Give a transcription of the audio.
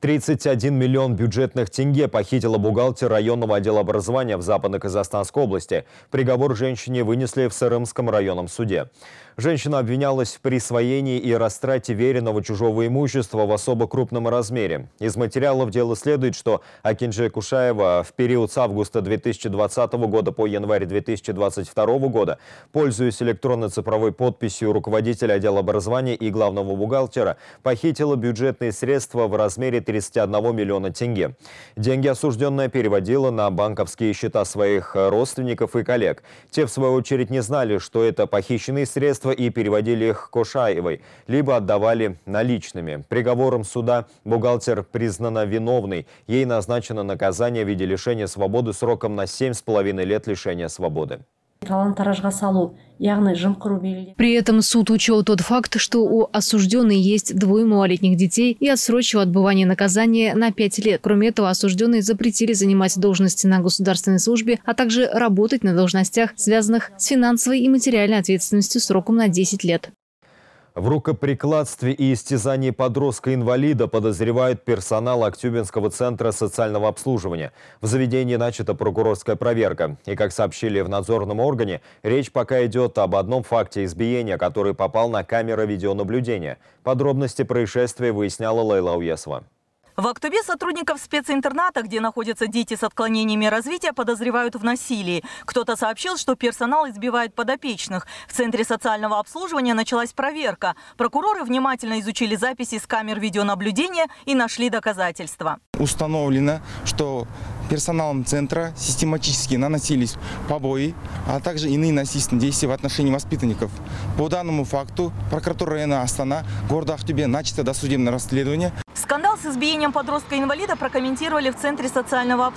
31 миллион бюджетных тенге похитила бухгалтер районного отдела образования в Западно-Казахстанской области. Приговор женщине вынесли в Сырымском районном суде. Женщина обвинялась в присвоении и растрате веренного чужого имущества в особо крупном размере. Из материалов дела следует, что Акинджи Кушаева в период с августа 2020 года по январь 2022 года, пользуясь электронно-цифровой подписью руководителя отдела образования и главного бухгалтера, похитила бюджетные средства в размере 31 миллиона тенге. Деньги осужденная переводила на банковские счета своих э, родственников и коллег. Те, в свою очередь, не знали, что это похищенные средства и переводили их Кошаевой, либо отдавали наличными. Приговором суда бухгалтер признана виновной. Ей назначено наказание в виде лишения свободы сроком на 7,5 лет лишения свободы талан салу яғни жымқыру белгілі при этом суд учел тот факт что у осужденной есть двое малолетних детей и отсрочил отбывание наказания на пять лет кроме этого осужденные запретили занимать должности на государственной службе а также работать на должностях связанных с финансовой и материальной ответственностью сроком на 10 лет в рукоприкладстве и истязании подростка-инвалида подозревают персонал Актюбинского центра социального обслуживания. В заведении начата прокурорская проверка. И, как сообщили в надзорном органе, речь пока идет об одном факте избиения, который попал на камеры видеонаблюдения. Подробности происшествия выясняла Лейла Уесова. В Актобе сотрудников специнтерната, где находятся дети с отклонениями развития, подозревают в насилии. Кто-то сообщил, что персонал избивает подопечных. В Центре социального обслуживания началась проверка. Прокуроры внимательно изучили записи с камер видеонаблюдения и нашли доказательства. Установлено, что персоналом центра систематически наносились побои, а также иные насильственные действия в отношении воспитанников. По данному факту прокуратура района Астана города Ахтубе начато досудебное расследование. Скандал с избиением подростка-инвалида прокомментировали в Центре социального